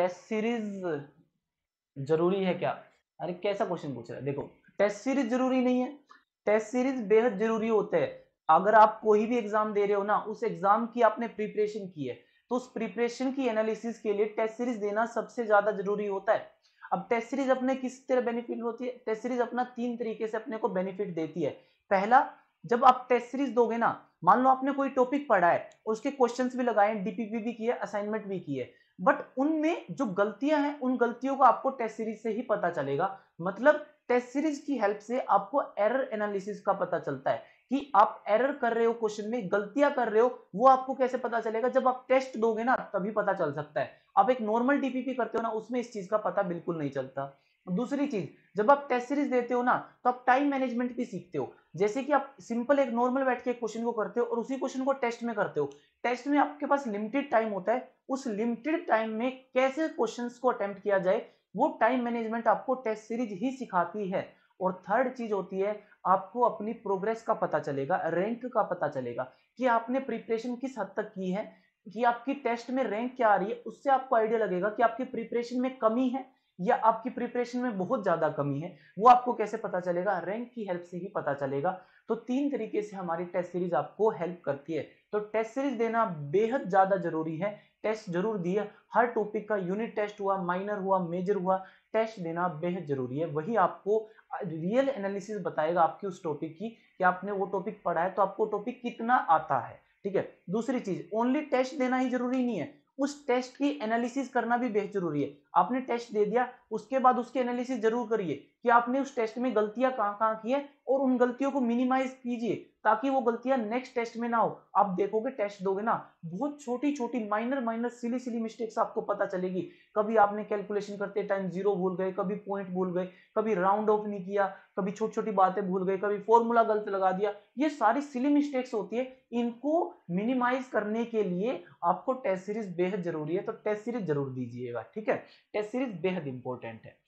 test series जरूरी है क्या अरे कैसा क्वेश्चन पूछ रहा है देखो टेस्ट सीरीज जरूरी नहीं है टेस्ट सीरीज बेहद जरूरी होते हैं अगर आप कोई भी एग्जाम दे रहे हो ना उस एग्जाम की आपने प्रिपरेशन की है तो उस प्रिपरेशन की एनालिसिस के लिए टेस्ट सीरीज देना सबसे ज्यादा जरूरी होता है अब टेस्ट सीरीज अपने किस तरह बेनिफिट होती है टेस्ट सीरीज अपना तीन तरीके से अपने को बेनिफिट देती है पहला जब आप टेस्ट सीरीज दोगे ना मान लो आपने कोई टॉपिक पढ़ा है उसके क्वेश्चंस भी लगाए डीपीपी भी किए असाइनमेंट भी किए बट उनमें जो गलतियां हैं उन गलतियों का आपको टेस्ट सीरीज से ही पता चलेगा मतलब टेस्ट सीरीज की हेल्प से आपको एरर एनालिसिस का पता चलता है कि आप एरर कर रहे हो क्वेश्चन में गलतियां कर रहे हो वो आपको कैसे पता चलेगा जब आप टेस्ट दोगे ना तभी पता चल सकता है आप एक नॉर्मल डीपीपी करते हो ना उसमें इस चीज का पता बिल्कुल नहीं चलता दूसरी चीज जब आप टेस्ट सीरीज देते हो ना तो आप टाइम मैनेजमेंट भी सीखते हो जैसे कि आप सिंपल एक नॉर्मल बैठ के क्वेश्चन को करते हो और उसी क्वेश्चन को टेस्ट में करते हो टेस्ट में आपके पास लिमिटेड टाइम होता है उस लिमिटेड टाइम में कैसे क्वेश्चन को अटेम्प्ट किया जाए वो टाइम मैनेजमेंट आपको टेस्ट सीरीज ही सिखाती है और थर्ड चीज होती है आपको अपनी प्रोग्रेस का पता चलेगा रैंक का पता चलेगा कि आपने प्रिपरेशन किस हद तक की है कि आपकी टेस्ट में रैंक क्या आ रही है उससे आपको आइडिया लगेगा कि आपकी प्रिपरेशन में कमी है या आपकी प्रिपरेशन में बहुत ज्यादा कमी है वो आपको कैसे पता चलेगा रैंक की हेल्प से ही पता चलेगा तो तीन तरीके से हमारी टेस्ट सीरीज आपको हेल्प करती है तो टेस्ट सीरीज देना बेहद ज्यादा जरूरी है टेस्ट जरूर दिया हर टॉपिक का यूनिट टेस्ट हुआ माइनर हुआ मेजर हुआ टेस्ट देना बेहद जरूरी है वही आपको रियल एनालिसिस बताएगा आपकी उस टॉपिक की कि आपने वो टॉपिक पढ़ा है तो आपको टॉपिक कितना आता है ठीक है दूसरी चीज ओनली टेस्ट देना ही जरूरी नहीं है उस टेस्ट की एनालिसिस करना भी बेहद जरूरी है आपने टेस्ट दे दिया उसके बाद उसकी एनालिसिस जरूर करिए कि आपने उस टेस्ट में गलतियां कहाँ कहाँ की है और उन गलतियों को मिनिमाइज कीजिए ताकि वो गलतियां नेक्स्ट टेस्ट में ना हो आप देखोगे टेस्ट दोगे ना बहुत छोटी छोटी minor minor silly silly mistakes आपको पता चलेगी कभी आपने कैलकुलेशन करते टाइम जीरो भूल गए कभी पॉइंट भूल गए कभी राउंड ऑफ नहीं किया कभी छोटी छोटी बातें भूल गए कभी फॉर्मूला गलत लगा दिया ये सारी सिली मिस्टेक्स होती है इनको मिनिमाइज करने के लिए आपको टेस्ट सीरीज बेहद जरूरी है तो टेस्ट सीरीज जरूर दीजिएगा ठीक है टेस्ट सीरीज बेहद इंपॉर्टेंट है